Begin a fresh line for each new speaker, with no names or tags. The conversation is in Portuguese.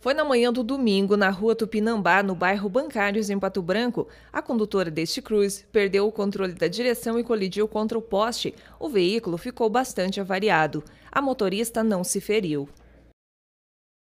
Foi na manhã do domingo, na rua Tupinambá, no bairro Bancários, em Pato Branco. A condutora deste cruz perdeu o controle da direção e colidiu contra o poste. O veículo ficou bastante avariado. A motorista não se feriu.